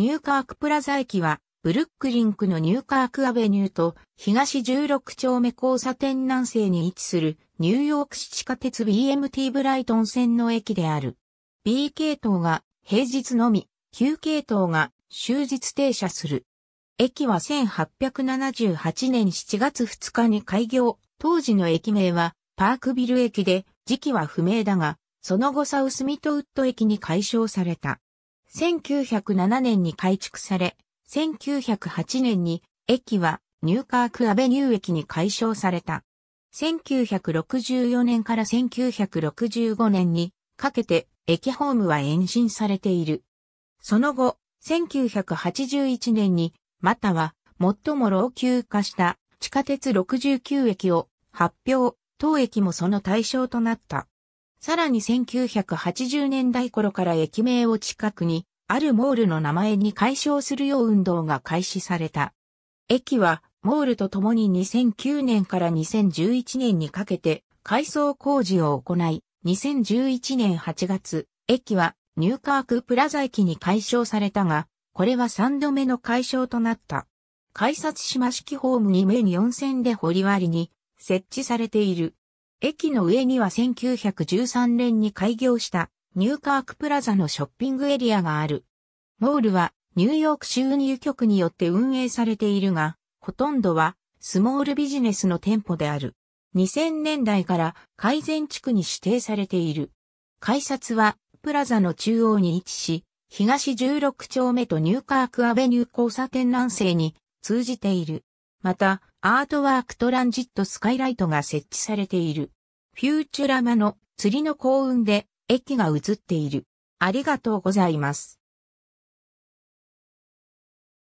ニューカークプラザ駅は、ブルックリンクのニューカークアベニューと東16丁目交差点南西に位置するニューヨーク市地下鉄 BMT ブライトン線の駅である。B 系統が平日のみ、Q 系統が終日停車する。駅は1878年7月2日に開業。当時の駅名はパークビル駅で時期は不明だが、その後サウスミトウッド駅に解消された。1907年に改築され、1908年に駅はニューカークアベニュー駅に改称された。1964年から1965年にかけて駅ホームは延伸されている。その後、1981年に、または最も老朽化した地下鉄69駅を発表、当駅もその対象となった。さらに1980年代頃から駅名を近くに、あるモールの名前に解消するよう運動が開始された。駅は、モールと共に2009年から2011年にかけて、改装工事を行い、2011年8月、駅はニューカークプラザ駅に解消されたが、これは3度目の解消となった。改札島式ホームにメニ4線で掘り割りに設置されている駅の上には1913年に開業したニューカークプラザのショッピングエリアがある。モールはニューヨーク州入局によって運営されているが、ほとんどはスモールビジネスの店舗である。2000年代から改善地区に指定されている。改札はプラザの中央に位置し、東16丁目とニューカークアベニュー交差点南西に通じている。また、アートワークトランジットスカイライトが設置されている。フューチュラマの釣りの幸運で駅が映っている。ありがとうございます。